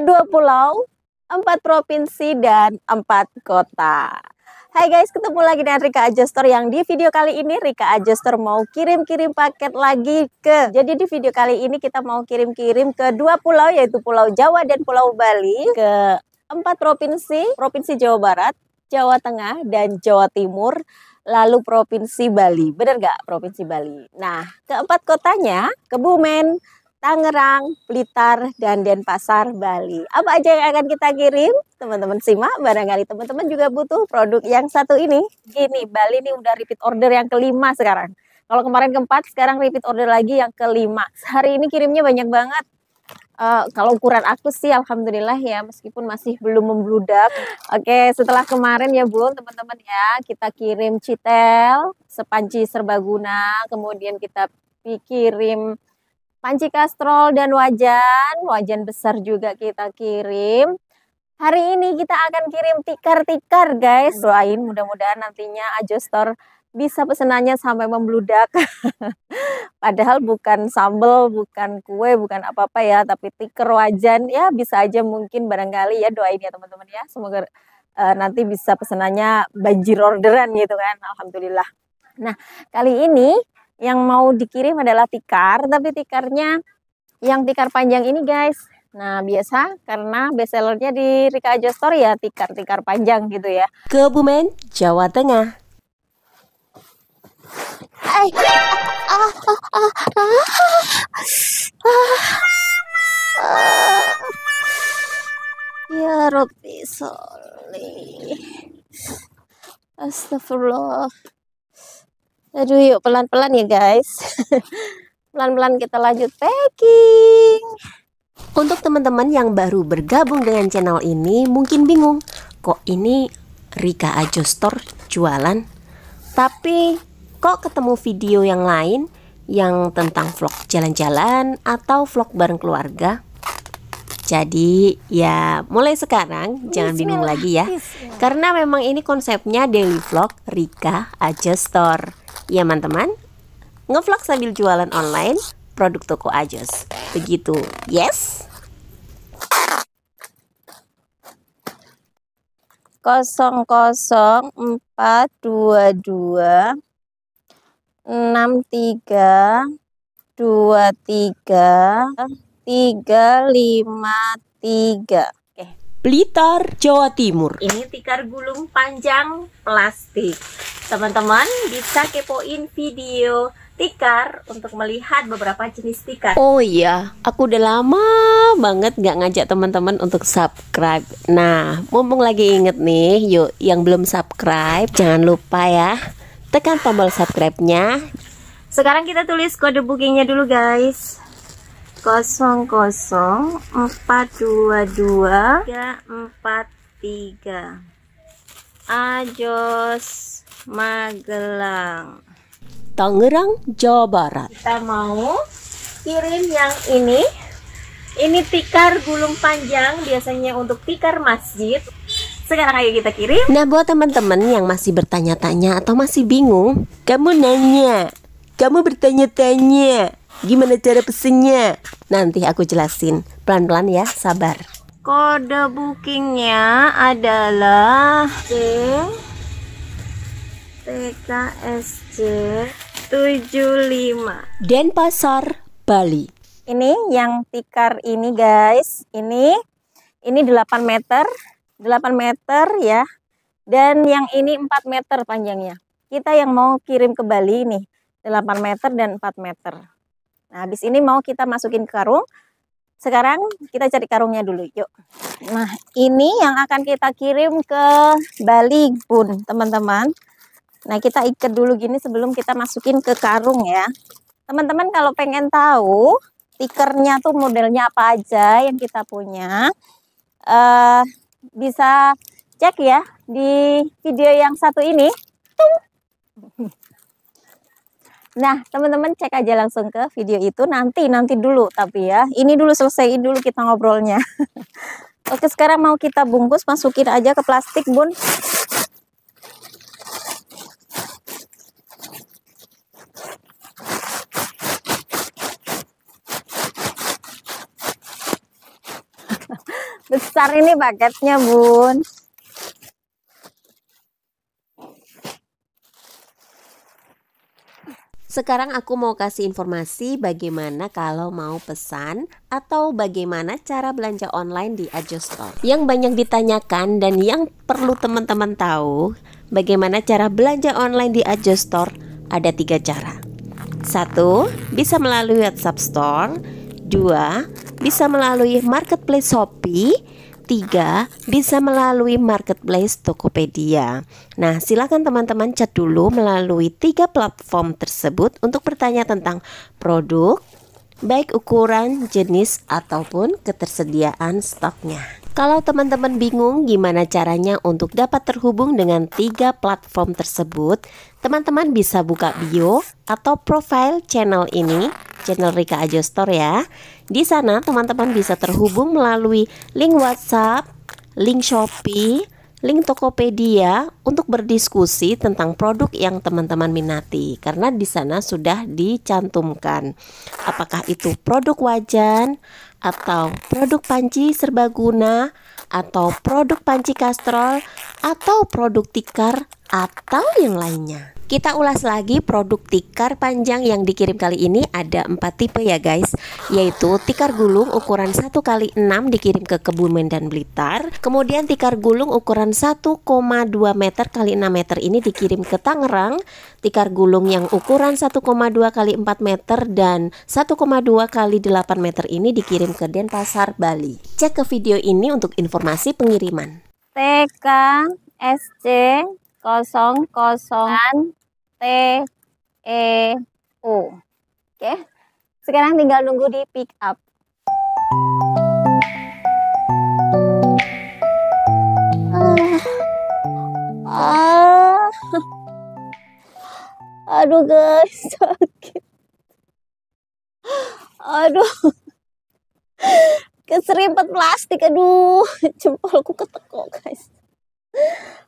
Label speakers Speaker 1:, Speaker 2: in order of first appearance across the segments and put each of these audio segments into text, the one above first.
Speaker 1: dua pulau, empat provinsi, dan empat kota. Hai guys, ketemu lagi dengan Rika Adjuster yang di video kali ini Rika Adjuster mau kirim-kirim paket lagi ke Jadi di video kali ini kita mau kirim-kirim ke dua pulau yaitu Pulau Jawa dan Pulau Bali Ke empat provinsi, Provinsi Jawa Barat, Jawa Tengah, dan Jawa Timur Lalu Provinsi Bali, bener gak Provinsi Bali? Nah, keempat kotanya Kebumen, Tangerang, Blitar, dan Denpasar, Bali. Apa aja yang akan kita kirim? Teman-teman simak, barangkali teman-teman juga butuh produk yang satu ini. Gini, Bali ini udah repeat order yang kelima sekarang. Kalau kemarin keempat, sekarang repeat order lagi yang kelima. Hari ini kirimnya banyak banget. Uh, kalau ukuran aku sih alhamdulillah ya meskipun masih belum membludak. Oke, okay, setelah kemarin ya Bun, teman-teman ya, kita kirim citel, sepanci serbaguna, kemudian kita kirim panci kastrol dan wajan, wajan besar juga kita kirim. Hari ini kita akan kirim tikar-tikar guys. Doain mudah-mudahan nantinya adjuster bisa pesenannya sampai membludak. Padahal bukan sambel, bukan kue, bukan apa-apa ya, tapi tikar wajan ya bisa aja mungkin barangkali ya doain ya teman-teman ya. Semoga uh, nanti bisa pesenannya banjir orderan gitu kan. Alhamdulillah. Nah, kali ini yang mau dikirim adalah tikar, tapi tikarnya yang tikar panjang ini guys. Nah biasa karena bestsellernya di Rika Ajo Store ya tikar-tikar panjang gitu ya. Kebumen, Jawa Tengah. Ay, ah, eh, ah, ah, ah, ah ah Ya Rabbi Soli, Astagfirullah. Aduh, yuk pelan-pelan ya guys. Pelan-pelan kita lanjut packing. Untuk teman-teman yang baru bergabung dengan channel ini, mungkin bingung, kok ini Rika Ajo Store jualan? Tapi kok ketemu video yang lain yang tentang vlog jalan-jalan atau vlog bareng keluarga? Jadi ya mulai sekarang jangan bingung lagi ya. Karena memang ini konsepnya daily vlog Rika Aja Store. Ya teman-teman, ngevlog sambil jualan online produk toko Ajos. Begitu. Yes. kosong kosong empat dua dua enam tiga dua tiga tiga lima tiga. Blitar, Jawa Timur. Ini tikar gulung panjang plastik. Teman-teman bisa kepoin video tikar untuk melihat beberapa jenis tikar. Oh iya, aku udah lama banget nggak ngajak teman-teman untuk subscribe. Nah, mumpung lagi inget nih, yuk yang belum subscribe jangan lupa ya tekan tombol subscribe-nya. Sekarang kita tulis kode bookingnya dulu guys. 00422343, 343 Ajos Magelang Tangerang Jawa Barat kita mau kirim yang ini ini tikar gulung panjang biasanya untuk tikar masjid sekarang ayo kita kirim nah buat teman-teman yang masih bertanya-tanya atau masih bingung kamu nanya kamu bertanya-tanya Gimana cara pesennya? Nanti aku jelasin. Pelan-pelan ya, sabar. Kode bookingnya adalah C TKSJ 75 Denpasar, Bali. Ini yang tikar ini guys. Ini ini 8 meter, 8 meter ya. Dan yang ini 4 meter panjangnya. Kita yang mau kirim ke Bali nih, 8 meter dan 4 meter. Nah, habis ini mau kita masukin ke karung. Sekarang kita cari karungnya dulu, yuk. Nah, ini yang akan kita kirim ke Bali pun, teman-teman. Nah, kita ikat dulu gini sebelum kita masukin ke karung ya. Teman-teman kalau pengen tahu tikernya tuh modelnya apa aja yang kita punya, uh, bisa cek ya di video yang satu ini. Tung. Nah, teman-teman cek aja langsung ke video itu nanti nanti dulu tapi ya. Ini dulu selesaiin dulu kita ngobrolnya. Oke, sekarang mau kita bungkus masukin aja ke plastik, Bun. Besar ini paketnya, Bun. Sekarang aku mau kasih informasi bagaimana kalau mau pesan atau bagaimana cara belanja online di Ajo Yang banyak ditanyakan dan yang perlu teman-teman tahu, bagaimana cara belanja online di Ajo ada tiga cara. Satu, bisa melalui WhatsApp Store. Dua, bisa melalui marketplace Shopee ketiga bisa melalui marketplace Tokopedia. Nah, silakan teman-teman chat dulu melalui tiga platform tersebut untuk bertanya tentang produk, baik ukuran, jenis, ataupun ketersediaan stoknya. Kalau teman-teman bingung gimana caranya untuk dapat terhubung dengan tiga platform tersebut, teman-teman bisa buka bio atau profile channel ini channel Rika Ajo Store ya. Di sana teman-teman bisa terhubung melalui link WhatsApp, link Shopee, link Tokopedia untuk berdiskusi tentang produk yang teman-teman minati karena di sana sudah dicantumkan apakah itu produk wajan atau produk panci serbaguna atau produk panci kastrol atau produk tikar atau yang lainnya. Kita ulas lagi produk tikar panjang yang dikirim kali ini ada empat tipe ya guys Yaitu tikar gulung ukuran 1 kali 6 dikirim ke Kebumen dan Blitar Kemudian tikar gulung ukuran 1,2 meter kali 6 meter ini dikirim ke Tangerang Tikar gulung yang ukuran 1,2 kali 4 meter dan 1,2 kali 8 meter ini dikirim ke Denpasar, Bali Cek ke video ini untuk informasi pengiriman TK SC 00 T E U. Oke. Sekarang tinggal nunggu di pick up. Ah. ah. Aduh guys, sakit. Aduh. keserimpet plastik, aduh. Jempolku ketekok guys.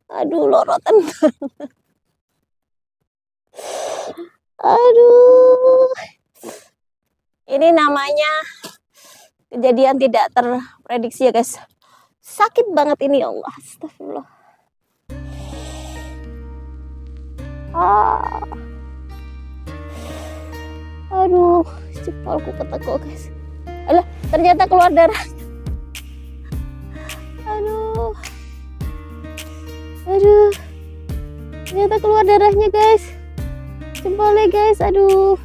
Speaker 1: Aduh, lorotan banget. Aduh. Ini namanya kejadian tidak terprediksi ya guys. Sakit banget ini ya Allah. Astagfirullah. Ah. Aduh, jempolku ketekuk guys. Alah, ternyata keluar darah. Aduh. Aduh. Ternyata keluar darahnya guys boleh guys aduh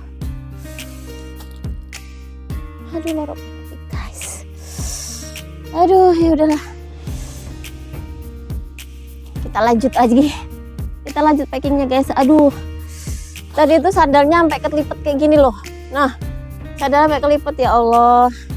Speaker 1: aduh lorok guys aduh ya udahlah kita lanjut aja kita lanjut packingnya guys aduh tadi itu sandalnya sampai kelipet kayak gini loh nah sandalnya sampai kelipet ya Allah